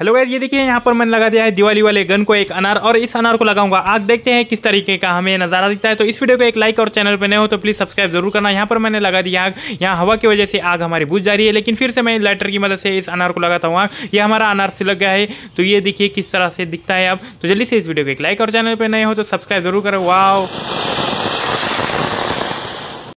hello guys ये देखिए यहाँ पर मैंने लगा दिया है दिवाली वाले गन को एक अनार और इस अनार को लगाऊंगा आग देखते हैं किस तरीके का हमें नजारा दिखता है तो इस वीडियो को एक लाइक और चैनल पर नए हो तो प्लीज सब्सक्राइब जरूर करना यहाँ पर मैंने लगा दिया आग यहाँ हवा की वजह से आग हमारी बुझ जा रही है लेकिन फिर से मैं लाइटर की मदद से इस अनार को लगाता हूँ आग ये हमारा अनार से लग गया है तो ये देखिए किस तरह से दिखता है अब तो जल्दी से इस वीडियो को एक लाइक और चैनल पर नए हो तो सब्सक्राइब जरूर करो वाह